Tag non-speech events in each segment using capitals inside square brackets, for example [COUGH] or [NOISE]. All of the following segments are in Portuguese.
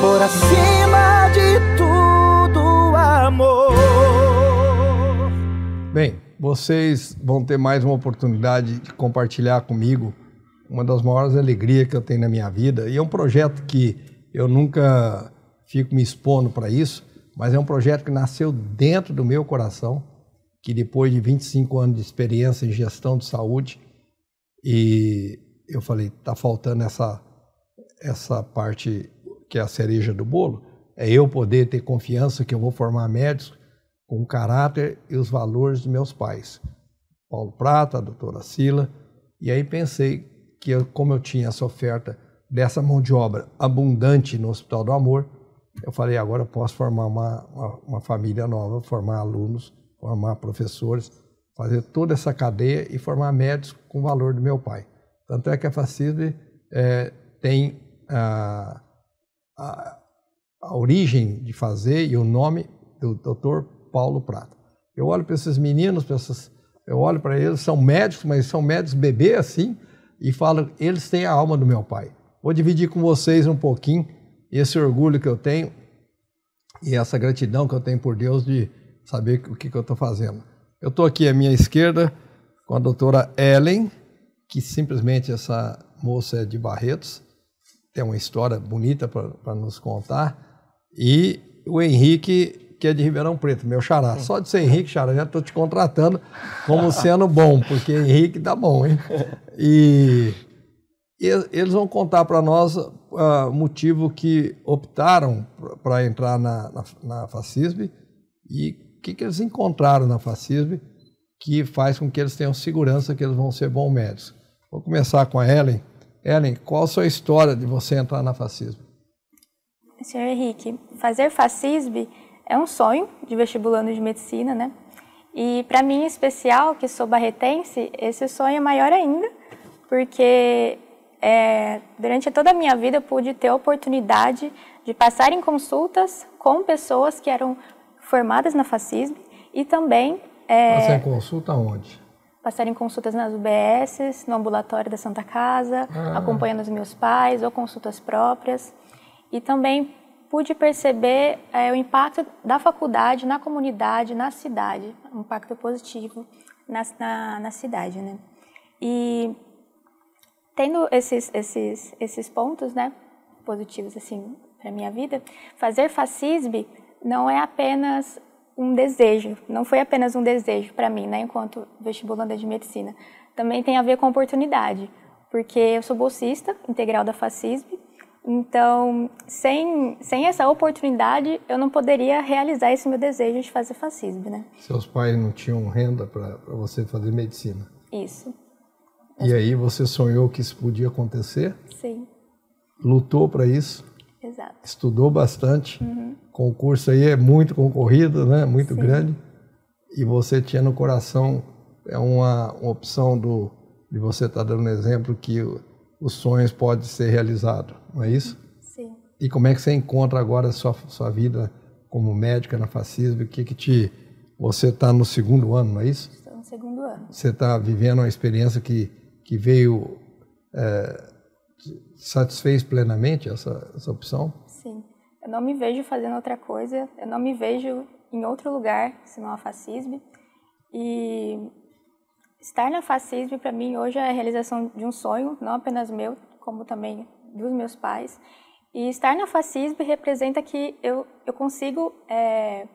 por acima de tudo amor. Bem, vocês vão ter mais uma oportunidade de compartilhar comigo uma das maiores alegrias que eu tenho na minha vida. E é um projeto que eu nunca fico me expondo para isso, mas é um projeto que nasceu dentro do meu coração, que depois de 25 anos de experiência em gestão de saúde, e eu falei, está faltando essa essa parte que é a cereja do bolo, é eu poder ter confiança que eu vou formar médicos com o caráter e os valores dos meus pais. Paulo Prata, a doutora Sila. E aí pensei que, eu, como eu tinha essa oferta dessa mão de obra abundante no Hospital do Amor, eu falei, agora eu posso formar uma, uma, uma família nova, formar alunos, formar professores, fazer toda essa cadeia e formar médicos com o valor do meu pai. Tanto é que a FACISB é, eh, tem... a ah, a, a origem de fazer e o nome do Dr. Paulo Prata. Eu olho para esses meninos, para essas, eu olho para eles, são médicos, mas são médicos bebê assim, e falo, eles têm a alma do meu pai. Vou dividir com vocês um pouquinho esse orgulho que eu tenho e essa gratidão que eu tenho por Deus de saber o que, que eu estou fazendo. Eu estou aqui à minha esquerda com a doutora Ellen, que simplesmente essa moça é de Barretos, tem é uma história bonita para nos contar. E o Henrique, que é de Ribeirão Preto, meu xará. Só de ser Henrique, xará, já estou te contratando como [LAUGHS] sendo bom, porque Henrique dá bom, hein? E eles vão contar para nós o uh, ah, motivo que optaram para entrar na, na, na e o que, que eles encontraram na Facisbe que faz com que eles tenham segurança que eles vão ser bons médicos. Vou começar com a Ellen. Ellen, qual a sua história de você entrar na fascismo? Senhor Henrique, fazer fascismo é um sonho de vestibulando de medicina, né? E para mim, em especial, que sou barretense, esse sonho é maior ainda, porque é, durante toda a minha vida eu pude ter a oportunidade de passar em consultas com pessoas que eram formadas na fascismo e também... É, Passar em consulta onde? passarem consultas nas UBSs, no ambulatório da Santa Casa, ah. acompanhando os meus pais ou consultas próprias. E também pude perceber é, o impacto da faculdade na comunidade, na cidade, um impacto positivo na, na, na cidade, né? E tendo esses, esses, esses pontos, né, positivos, assim, para minha vida, fazer FACISB não é apenas um desejo, não foi apenas um desejo para mim, né, enquanto vestibulanda de medicina. Também tem a ver com oportunidade, porque eu sou bolsista integral da FACISB, então sem, sem essa oportunidade eu não poderia realizar esse meu desejo de fazer FACISB, né. Seus pais não tinham renda para você fazer medicina? Isso. E aí você sonhou que isso podia acontecer? Sim. Lutou para isso? Exato. Estudou bastante? Uhum concurso aí é muito concorrido, né? Muito Sim. grande. E você tinha no coração é uma, uma opção do de você estar tá dando um exemplo que os sonhos podem ser realizados, não é isso? Sim. E como é que você encontra agora a sua sua vida como médica na fascismo? O que que te você está no segundo ano, não é isso? Estou no segundo ano. Você está vivendo uma experiência que que veio é, satisfez plenamente essa, essa opção? Sim. Eu não me vejo fazendo outra coisa, eu não me vejo em outro lugar senão a Facisb. E estar na Facisb para mim hoje é a realização de um sonho, não apenas meu, como também dos meus pais. E estar na Facisb representa que eu, eu consigo, é,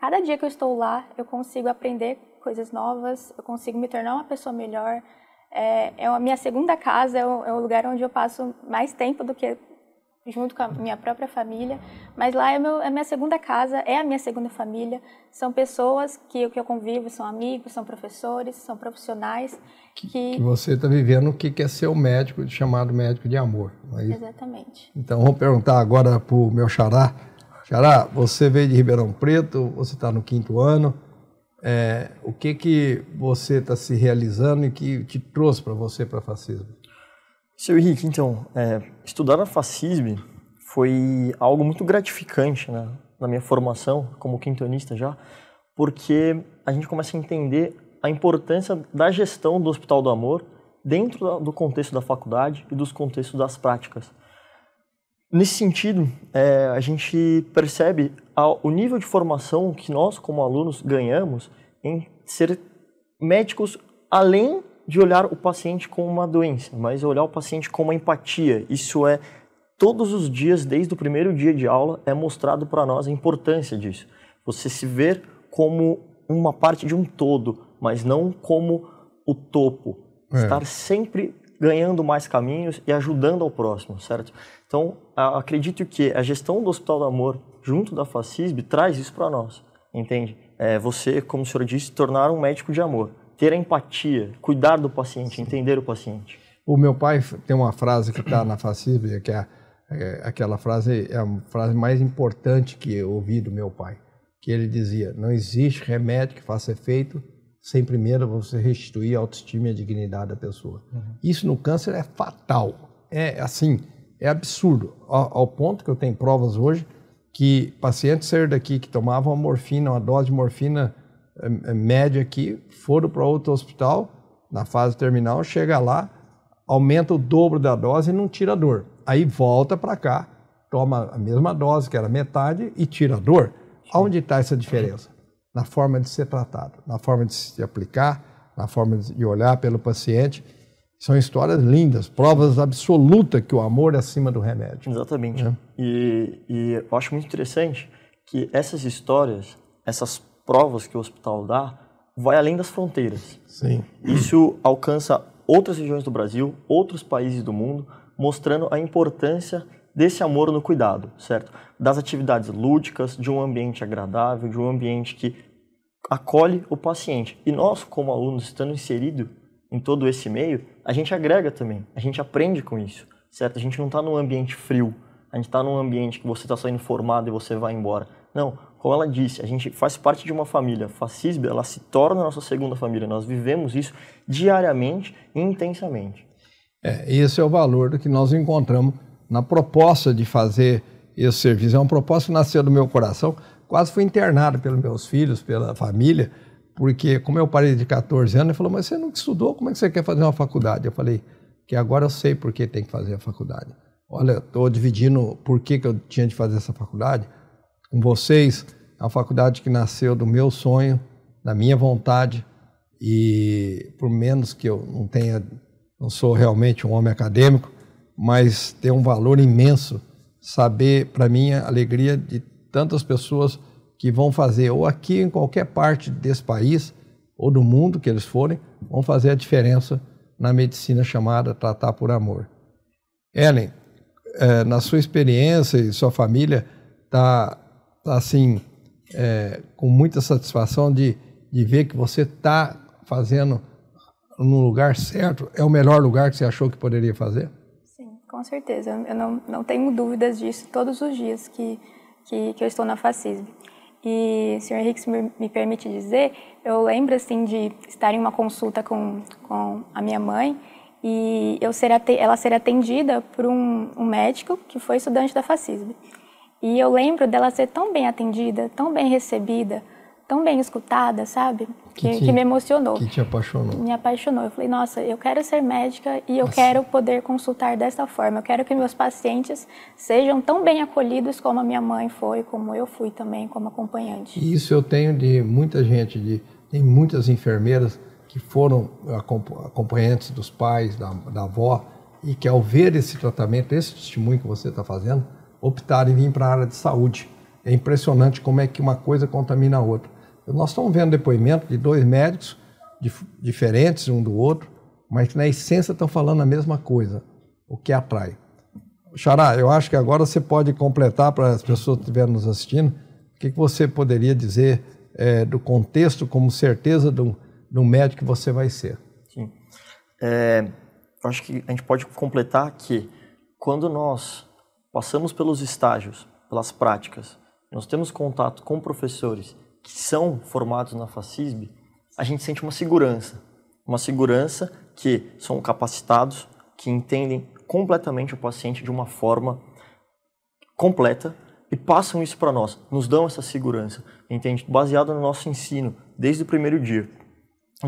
cada dia que eu estou lá, eu consigo aprender coisas novas, eu consigo me tornar uma pessoa melhor. É, é a minha segunda casa, é o, é o lugar onde eu passo mais tempo do que junto com a minha própria família, mas lá é, meu, é minha segunda casa, é a minha segunda família. São pessoas que, que eu convivo, são amigos, são professores, são profissionais. Que, que, que você está vivendo o que é ser o médico, chamado médico de amor. É Exatamente. Então vamos perguntar agora para o meu xará. Xará, você veio de Ribeirão Preto, você está no quinto ano. É, o que que você está se realizando e que te trouxe para você para a seu Henrique, então, é, estudar a FACISB foi algo muito gratificante né, na minha formação como quintonista já, porque a gente começa a entender a importância da gestão do Hospital do Amor dentro do contexto da faculdade e dos contextos das práticas. Nesse sentido, é, a gente percebe a, o nível de formação que nós, como alunos, ganhamos em ser médicos além de olhar o paciente como uma doença, mas olhar o paciente com uma empatia. Isso é todos os dias, desde o primeiro dia de aula, é mostrado para nós a importância disso. Você se ver como uma parte de um todo, mas não como o topo. É. Estar sempre ganhando mais caminhos e ajudando ao próximo, certo? Então, acredito que a gestão do Hospital do Amor, junto da FACISB, traz isso para nós, entende? É, você, como o senhor disse, tornar um médico de amor ter empatia, cuidar do paciente, Sim. entender o paciente. O meu pai tem uma frase que está na Facíbria, é que é, é, aquela frase, é a frase mais importante que eu ouvi do meu pai, que ele dizia, não existe remédio que faça efeito sem primeiro você restituir a autoestima e a dignidade da pessoa. Uhum. Isso no câncer é fatal, é assim, é absurdo, ao, ao ponto que eu tenho provas hoje que pacientes saíram daqui que tomavam morfina, uma dose de morfina média aqui, foram para outro hospital, na fase terminal, chega lá, aumenta o dobro da dose e não tira dor. Aí volta para cá, toma a mesma dose, que era metade, e tira dor. Onde está essa diferença? Na forma de ser tratado, na forma de se aplicar, na forma de olhar pelo paciente. São histórias lindas, provas absolutas que o amor é acima do remédio. Exatamente. É. E, e eu acho muito interessante que essas histórias, essas provas que o hospital dá vai além das fronteiras. Sim. Isso alcança outras regiões do Brasil, outros países do mundo, mostrando a importância desse amor no cuidado, certo? Das atividades lúdicas, de um ambiente agradável, de um ambiente que acolhe o paciente. E nós, como alunos, estando inserido em todo esse meio, a gente agrega também, a gente aprende com isso, certo? A gente não está num ambiente frio, a gente está num ambiente que você está saindo formado e você vai embora. Não, como ela disse, a gente faz parte de uma família. A ela se torna a nossa segunda família. Nós vivemos isso diariamente e intensamente. É, esse é o valor do que nós encontramos na proposta de fazer esse serviço. É uma proposta que nasceu do meu coração. Quase fui internado pelos meus filhos, pela família, porque como eu parei de 14 anos, ele falou, mas você nunca estudou, como é que você quer fazer uma faculdade? Eu falei, que agora eu sei por que tem que fazer a faculdade. Olha, estou dividindo por que, que eu tinha de fazer essa faculdade com vocês. É uma faculdade que nasceu do meu sonho, da minha vontade, e por menos que eu não tenha, não sou realmente um homem acadêmico, mas tem um valor imenso saber, para mim, a alegria de tantas pessoas que vão fazer, ou aqui em qualquer parte desse país, ou do mundo que eles forem, vão fazer a diferença na medicina chamada tratar por amor. Ellen, é, na sua experiência e sua família, está tá, assim, é, com muita satisfação de, de ver que você está fazendo no lugar certo? É o melhor lugar que você achou que poderia fazer? Sim, com certeza. Eu não, não tenho dúvidas disso todos os dias que, que, que eu estou na fascismo E, senhor Henrique, se me, me permite dizer, eu lembro, assim, de estar em uma consulta com, com a minha mãe e eu ser, ela ser atendida por um, um médico que foi estudante da FACISB. E eu lembro dela ser tão bem atendida, tão bem recebida, tão bem escutada, sabe? Que, que, te, que, me emocionou. Que te apaixonou. Me apaixonou. Eu falei, nossa, eu quero ser médica e eu assim. quero poder consultar dessa forma. Eu quero que meus pacientes sejam tão bem acolhidos como a minha mãe foi, como eu fui também, como acompanhante. isso eu tenho de muita gente, de, tem muitas enfermeiras que foram acompanhantes dos pais, da, da avó, e que ao ver esse tratamento, esse testemunho que você está fazendo, optaram em vir para a área de saúde. É impressionante como é que uma coisa contamina a outra. Nós estamos vendo depoimento de dois médicos dif diferentes um do outro, mas que na essência estão falando a mesma coisa, o que atrai. Xará, eu acho que agora você pode completar para as pessoas que estiverem nos assistindo, o que, que você poderia dizer é, do contexto como certeza de um no médico que você vai ser. Sim. É, acho que a gente pode completar que quando nós passamos pelos estágios, pelas práticas, nós temos contato com professores que são formados na FACISB, a gente sente uma segurança. Uma segurança que são capacitados, que entendem completamente o paciente de uma forma completa e passam isso para nós, nos dão essa segurança, entende? Baseado no nosso ensino, desde o primeiro dia.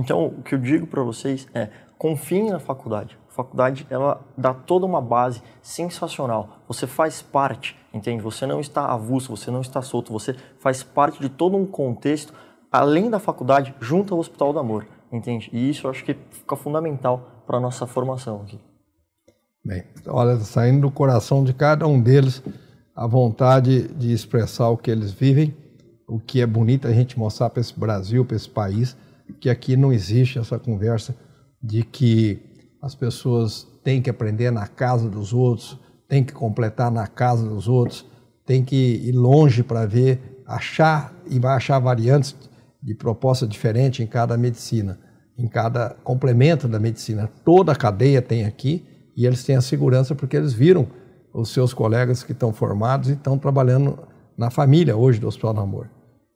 Então, o que eu digo para vocês é: confiem na faculdade. A faculdade ela dá toda uma base sensacional. Você faz parte, entende? Você não está avulso, você não está solto, você faz parte de todo um contexto além da faculdade, junto ao Hospital do Amor, entende? E isso eu acho que fica fundamental para a nossa formação aqui. Bem, olha, saindo do coração de cada um deles, a vontade de expressar o que eles vivem, o que é bonito a gente mostrar para esse Brasil, para esse país que aqui não existe essa conversa de que as pessoas têm que aprender na casa dos outros, têm que completar na casa dos outros, têm que ir longe para ver, achar e vai achar variantes de proposta diferente em cada medicina, em cada complemento da medicina. Toda a cadeia tem aqui e eles têm a segurança porque eles viram os seus colegas que estão formados e estão trabalhando na família hoje do Hospital do Amor.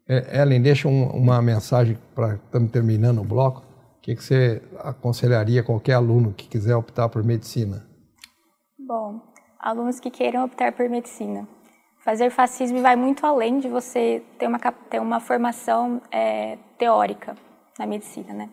É, Ellen, deixa um, uma mensagem para estamos terminando o bloco. O que, que você aconselharia a qualquer aluno que quiser optar por medicina? Bom, alunos que queiram optar por medicina. Fazer fascismo vai muito além de você ter uma, ter uma formação é, teórica na medicina, né?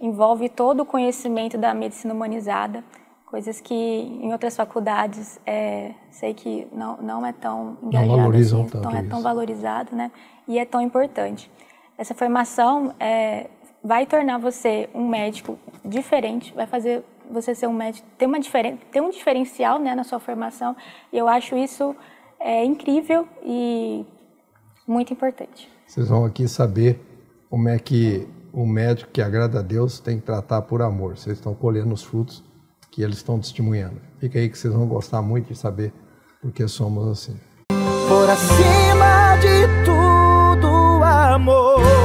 Envolve todo o conhecimento da medicina humanizada, coisas que em outras faculdades é, sei que não, não é tão não assim, valorizam assim, tanto não é tão valorizado, né? E é tão importante. Essa formação é, vai tornar você um médico diferente, vai fazer você ser um médico ter uma diferen, ter um diferencial, né, na sua formação. E eu acho isso é, incrível e muito importante. Vocês vão aqui saber como é que o médico que agrada a Deus tem que tratar por amor. Vocês estão colhendo os frutos que eles estão testemunhando. Fica aí que vocês vão gostar muito de saber porque somos assim. Por acima de tudo, amor.